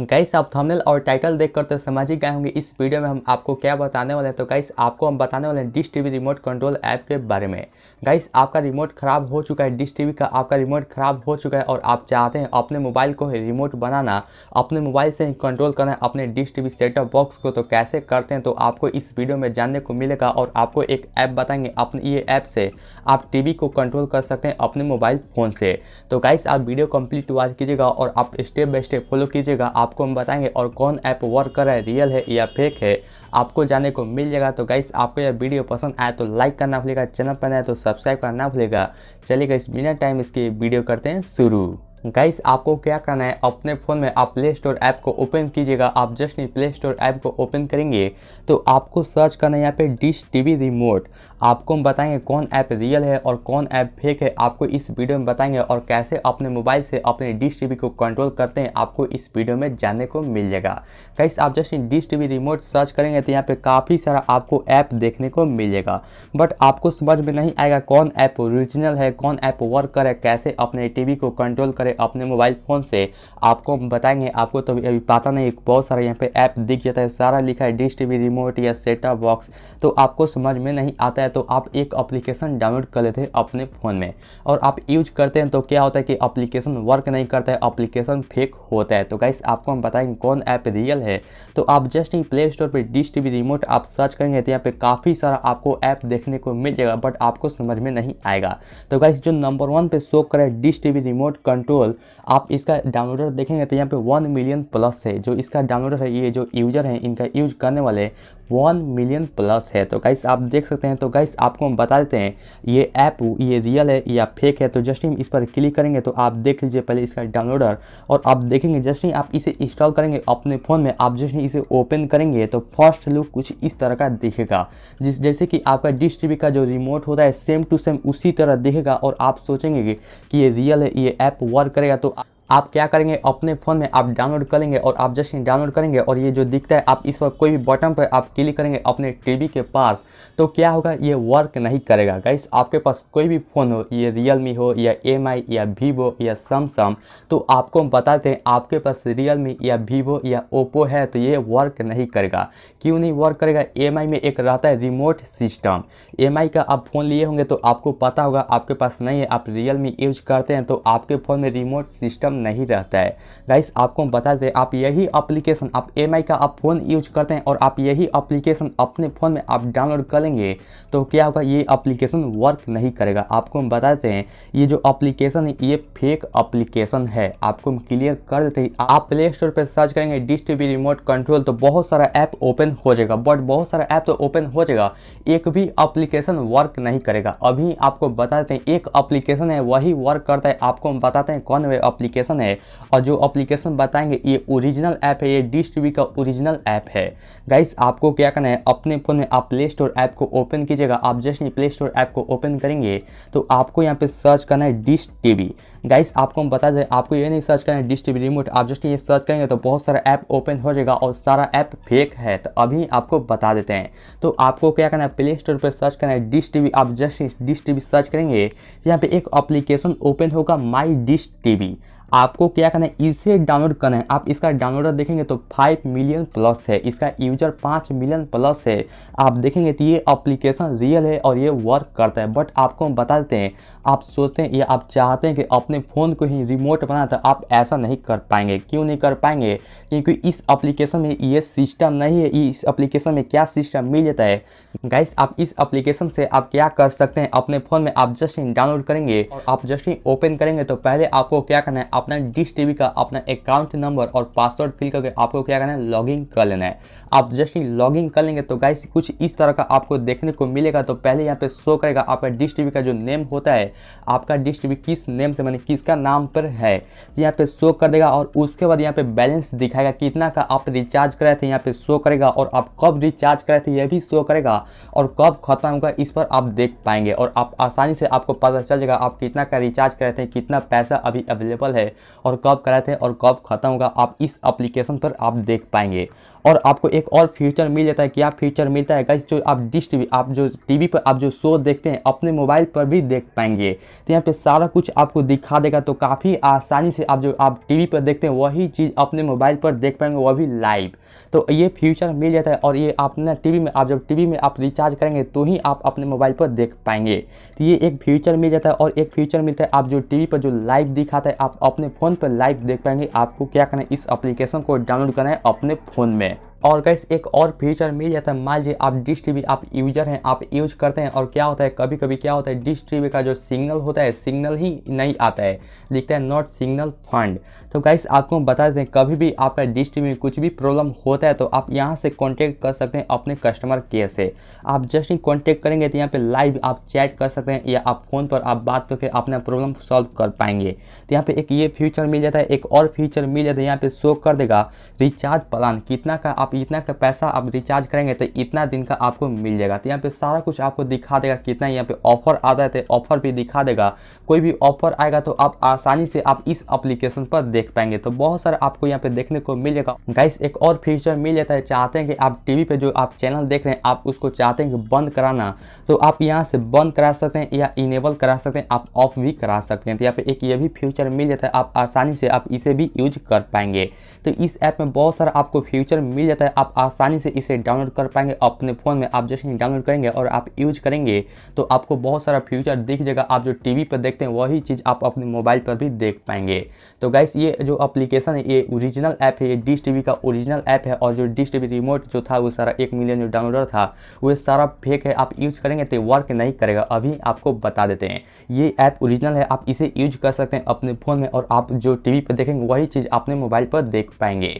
guys आप thumbnail और title देख कर तो समझ ही गए होंगे इस वीडियो में हम आपको क्या बताने वाले हैं तो गाइस आपको हम बताने वाले हैं Dish TV remote control app के बारे में गाइस आपका रिमोट ख़राब हो चुका है डिश टीवी का आपका रिमोट ख़राब हो चुका है और आप चाहते हैं अपने मोबाइल को ही रिमोट बनाना अपने मोबाइल से ही कंट्रोल करना अपने Dish T V setup box को तो कैसे करते हैं तो आपको इस वीडियो में जानने को मिलेगा और आपको एक ऐप बताएंगे अपने ये ऐप से आप टी को कंट्रोल कर सकते हैं अपने मोबाइल फ़ोन से तो गाइस आप वीडियो कम्प्लीट वॉच कीजिएगा और आप स्टेप बाई स्टेप फॉलो कीजिएगा आपको हम बताएंगे और कौन ऐप वर्क कर रहा है रियल है या फेक है आपको जाने को मिल जाएगा तो गाइस आपको यह वीडियो पसंद आए तो लाइक करना भूलेगा चैनल पर नया तो सब्सक्राइब करना भूलेगा चलिएगा इस बिना टाइम इसके वीडियो करते हैं शुरू गाइस आपको क्या करना है अपने फ़ोन में आप प्ले स्टोर ऐप को ओपन कीजिएगा आप जस्ट नहीं प्ले स्टोर ऐप को ओपन करेंगे तो आपको सर्च करना है यहाँ पे डिश टीवी रिमोट आपको हम बताएंगे कौन ऐप रियल है और कौन ऐप फेक है आपको इस वीडियो में बताएंगे और कैसे अपने मोबाइल से अपने डिश टीवी को कंट्रोल करते हैं आपको इस वीडियो में जानने को मिल जाएगा गाइस आप just Dish T remote search करेंगे तो यहाँ पे काफ़ी सारा आपको ऐप देखने को मिलेगा बट आपको समझ में नहीं आएगा कौन ऐप ओरिजिनल है कौन ऐप वर्क करे कैसे अपने टी को कंट्रोल करे अपने मोबाइल फ़ोन से आपको हम बताएंगे आपको तो अभी पता नहीं बहुत सारे यहाँ पे ऐप दिख जाता है सारा लिखा है डिश टी रिमोट या सेटअप बॉक्स तो आपको समझ में नहीं आता है तो आप एक अप्लीकेशन डाउनलोड कर लेते हैं अपने फ़ोन में और आप यूज करते हैं तो क्या होता है कि अप्लीकेशन वर्क नहीं करता है अप्लीकेशन फेक होता है तो गाइस आपको हम बताएंगे कौन ऐप रियल है तो आप जस्ट ही प्ले स्टोर पर डिश टी रिमोट आप सर्च करेंगे तो यहाँ पर काफ़ी सारा आपको ऐप देखने को मिल जाएगा बट आपको समझ में नहीं आएगा तो गाइस जो नंबर वन पे शो करे Dish T remote control overall आप इसका डाउनलोडर देखेंगे तो यहाँ पे वन मिलियन प्लस है जो इसका डाउनलोडर है ये जो यूज़र हैं इनका यूज करने वाले वन मिलियन प्लस है तो गाइस आप देख सकते हैं तो गाइस आपको हम बता देते हैं ये ऐप ये रियल है या फेक है तो जस्ट इस पर क्लिक करेंगे तो आप देख लीजिए पहले इसका डाउनलोडर और आप देखेंगे जस्ट आप इसे इंस्टॉल करेंगे अपने फ़ोन में आप जस्ट इसे ओपन करेंगे तो फर्स्ट लुक कुछ इस तरह का दिखेगा जिस जैसे कि आपका डिश टी का जो रिमोट होता है सेम टू सेम उसी तरह दिखेगा और आप सोचेंगे कि ये रियल है ये ऐप वर्क करेगा तो आप क्या करेंगे अपने फ़ोन में आप डाउनलोड करेंगे और आप जस्ट डाउनलोड करेंगे और ये जो दिखता है आप इस पर कोई भी बटन पर आप क्लिक करेंगे अपने टीवी के पास तो क्या होगा ये वर्क नहीं करेगा गाइस आपके पास कोई भी फ़ोन हो ये रियलमी हो या एम या वीवो या सैमसंग तो आपको हम बताते हैं आपके पास रियलमी या वीवो या ओप्पो है तो ये वर्क नहीं करेगा क्यों नहीं वर्क करेगा एम में एक रहता है रिमोट सिस्टम एम का आप फ़ोन लिए होंगे तो आपको पता होगा आपके पास नहीं है आप रियल यूज करते हैं तो आपके फ़ोन में रिमोट सिस्टम प्रॉब्लम नहीं रहता है गाइस आपको हम बता दें आप यही अप्लीकेशन आप एम का आप फ़ोन यूज करते हैं और आप यही अप्लीकेशन अपने फ़ोन में आप डाउनलोड करेंगे तो क्या होगा ये अप्लीकेशन वर्क नहीं करेगा आपको हम बताते हैं ये जो अप्लीकेशन है ये फेक अप्लीकेशन है आपको हम क्लियर कर देते हैं आप प्ले स्टोर पर सर्च करेंगे डिश रिमोट कंट्रोल तो बहुत सारा ऐप ओपन हो जाएगा बट बहुत सारा ऐप तो ओपन हो जाएगा एक भी अप्लीकेशन वर्क नहीं करेगा अभी आपको बता देते हैं एक अप्लीकेशन है वही वर्क करता है आपको हम बताते हैं कौन वे अप्लीकेशन एप्लीकेशन है और जो एप्लीकेशन बताएंगे ये ओरिजिनल ऐप है ये डिश टीवी का ओरिजिनल ऐप है गाइस आपको क्या करना है अपने फ़ोन में आप प्ले स्टोर ऐप को ओपन कीजिएगा आप जैसे ये प्ले स्टोर ऐप को ओपन करेंगे तो आपको यहाँ पे सर्च करना है डिश टीवी गाइस आपको हम बता दें आपको ये नहीं सर्च करना है डिश टीवी रिमोट आप जस्ट ये सर्च करेंगे तो बहुत सारा ऐप ओपन हो जाएगा और सारा ऐप फेक है तो अभी आपको बता देते हैं तो आपको क्या करना है प्ले स्टोर पर सर्च करना है डिश टीवी आप जस्ट डिश टीवी सर्च करेंगे यहाँ पे एक एप्लीकेशन ओपन होगा माई डिश टीवी आपको क्या करना है इसे डाउनलोड करना है आप इसका डाउनलोडर देखेंगे तो फाइव मिलियन प्लस है इसका यूजर पाँच मिलियन प्लस है आप देखेंगे तो ये अप्लीकेशन रियल है और ये वर्क करता है बट आपको हम बता देते हैं आप सोचते हैं या आप चाहते हैं कि अपने फ़ोन को ही रिमोट बनाए तो आप ऐसा नहीं कर पाएंगे क्यों नहीं कर पाएंगे क्योंकि इस एप्लीकेशन में ये सिस्टम नहीं है इस एप्लीकेशन में क्या सिस्टम मिल जाता है गाइस आप इस एप्लीकेशन से आप क्या कर सकते हैं अपने फ़ोन में आप जस्ट ही डाउनलोड करेंगे और आप जस्ट ही ओपन करेंगे तो पहले आपको क्या करना है अपना डिश टी का अपना अकाउंट नंबर और पासवर्ड फिल करके आपको क्या करना है लॉगिन कर लेना है आप जस्ट ही लॉगिन कर लेंगे तो गाइस कुछ इस तरह का आपको देखने को मिलेगा तो पहले यहाँ पे शो करेगा आपका डिश टी का जो नेम होता है आपका डिस्ट भी किस नेम से मैंने किसका नाम पर है तो यहाँ पे शो कर देगा और उसके बाद यहाँ पे बैलेंस दिखाएगा कितना का आप रिचार्ज कराए थे यहाँ पे शो करेगा और आप कब रिचार्ज कराए थे यह भी शो करेगा और कब खत्म होगा इस पर आप देख पाएंगे और आप आसानी से आपको पता चल जाएगा आप कितना का रिचार्ज कराए थे कितना पैसा अभी अवेलेबल है और कब कराए थे और कब खत्म होगा आप इस अप्लीकेशन पर आप देख पाएंगे और आपको एक और फ्यूचर मिल जाता है क्या फ्यूचर मिलता है गाइस जो आप डिश टी आप जो टीवी पर आप जो शो देखते हैं अपने मोबाइल पर भी देख पाएंगे तो यहाँ पे सारा कुछ आपको दिखा देगा तो काफ़ी आसानी से आप जो आप टीवी पर देखते हैं वही चीज़ अपने मोबाइल पर देख पाएंगे वह भी लाइव तो ये फ्यूचर मिल जाता है और ये आप ना टीवी में आप जब टीवी में आप रिचार्ज करेंगे तो ही आप अपने मोबाइल पर देख पाएंगे तो ये एक फ्यूचर मिल जाता है और एक फ्यूचर मिलता है आप जो टीवी पर जो लाइव दिखाता है आप अपने फ़ोन पर लाइव देख पाएंगे आपको क्या करना है इस अप्लीकेशन को डाउनलोड करना है अपने फ़ोन में और गैस एक और फीचर मिल जाता है मान लीजिए आप डिश टी आप यूजर हैं आप यूज करते हैं और क्या होता है कभी कभी क्या होता है डिश टी का जो सिग्नल होता है सिग्नल ही नहीं आता है लिखता है नॉट सिग्नल फंड तो गैस आपको बता देते हैं कभी भी आपका डिश टी में कुछ भी प्रॉब्लम होता है तो आप यहाँ से कॉन्टैक्ट कर सकते हैं अपने कस्टमर केयर से आप जस्ट ही कॉन्टैक्ट करेंगे तो यहाँ पर लाइव आप चैट कर सकते हैं या आप फ़ोन पर आप बात करके अपना प्रॉब्लम सॉल्व कर पाएंगे तो यहाँ पर एक ये फ्यूचर मिल जाता है एक और फ्यूचर मिल जाता है यहाँ पर शो कर देगा रिचार्ज प्लान कितना का आप इतना का पैसा आप रिचार्ज करेंगे तो इतना दिन का आपको मिल जाएगा तो यहाँ पे सारा कुछ आपको दिखा देगा कितना यहाँ पे ऑफर आता है ऑफर भी दिखा देगा कोई भी ऑफर आएगा तो आप आसानी से आप इस अप्लीकेशन पर देख पाएंगे तो बहुत सारा आपको यहाँ पे देखने को मिल जाएगा गाइस एक और फीचर मिल जाता है चाहते हैं कि आप टीवी पे जो आप चैनल देख रहे हैं आप उसको चाहते हैं कि बंद कराना तो आप यहाँ से बंद करा सकते हैं या इनेबल करा सकते हैं आप ऑफ भी करा सकते हैं तो यहाँ पे एक ये भी फ्यूचर मिल जाता है आप आसानी से आप इसे भी यूज कर पाएंगे तो इस ऐप में बहुत सारा आपको फ्यूचर मिल जाता है है आप आसानी से इसे डाउनलोड कर पाएंगे अपने फ़ोन में आप जैसे ही डाउनलोड करेंगे और आप यूज करेंगे तो आपको बहुत सारा फ्यूचर दिख जाएगा आप जो टीवी पर देखते हैं वही चीज़ आप अपने मोबाइल पर भी देख पाएंगे तो गाइस ये जो अप्लीकेशन है ये ओरिजिनल ऐप है ये डिश टी का ओरिजिनल ऐप है और जो डिश टी रिमोट जो था वो सारा एक मिलियन जो डाउनलोडर था वो सारा फेक है आप यूज करेंगे तो वर्क नहीं करेगा अभी आपको बता देते हैं ये ऐप ओरिजिनल है आप इसे यूज कर सकते हैं अपने फ़ोन में और आप जो टीवी पर देखेंगे वही चीज़ अपने मोबाइल पर देख पाएंगे